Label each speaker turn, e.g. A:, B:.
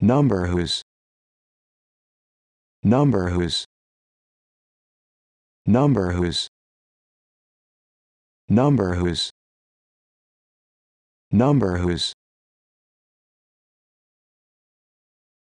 A: number whose number whose number whose number whose number whose